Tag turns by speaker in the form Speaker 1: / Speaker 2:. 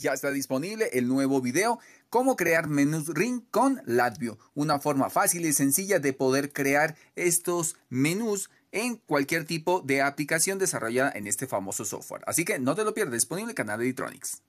Speaker 1: Ya está disponible el nuevo video Cómo crear menús Ring con Latvio, una forma fácil y sencilla de poder crear estos menús en cualquier tipo de aplicación desarrollada en este famoso software. Así que no te lo pierdas, disponible en el canal de Editronics.